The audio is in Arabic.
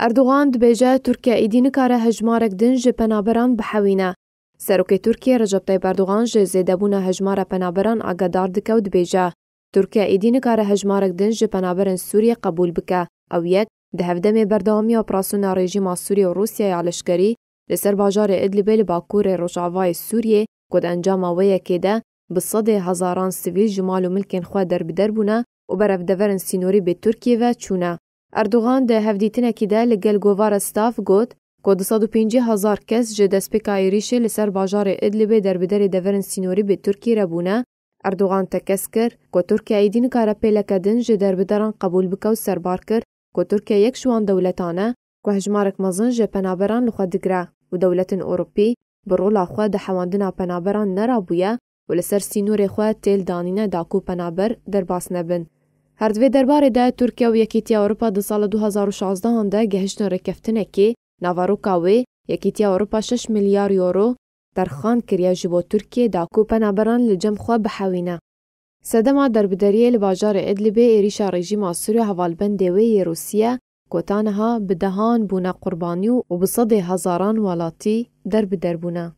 اردوغان دبيجا تركيا ايدي نكارا هجمارك دنج بنابران بحوينة. سروكي تركيا رجب طيب اردوغان جي زيدابونا هجمارا بنابران اقادار دكو دبيجا. تركيا ايدي نكارا هجمارك دنج بنابران سوريا قبول بكا. او يك دهف دمي بردامي وبراسونا ريجيما سوريا وروسيا يعلشكري لسر باجار ادلبي لباكور روشعفاي سوريا قد انجام ويا كيدا بصدي هزاران سيفيل جمال وملكين خوا درب دربونا وبرف دفرن سينوري بتركيا تشونا. ئەردوغان دە هەفدیتنێکیدا لەگەل گۆڤارە ستاف گوت کۆ 25هزار کەس ji دەستپێکایریشی لەسەر باژارê ئدلبê derbiderê deverin sînorî bi Tirkî rebûne ئەردوغان tekes kir ku Tirkiyeî dînkare pêleke din ji derbideran qebûl bike û serbar kir ku Tirkiye yek şiwan dewletan e ku hejmarek mezin ji penaberan li xwe digre û dewletên Ewropî bi rola xwe di hewandina penaberan nerabûye û li ser sînorê xwe têl danîne dakû penaber derbas nebin. Herdvê derbarê de Tirkiya û Yekîtiya Ewropa di sala 2016 de gehiştin rêkeftinekê navaroka wê Yekîtiya Ewropa 6 milyar euro derxan kiriye ji bo Tirkiye da ku penaberan li cem xwe bihewîne. Sedema derbederiyê li bajarê Idlibê êrişa rejîma Sûriya hevalbendê wê yê Rûsiye kotanha bi dehan bûne qurbanî û bi sedê hezaran welatî derbider bûne.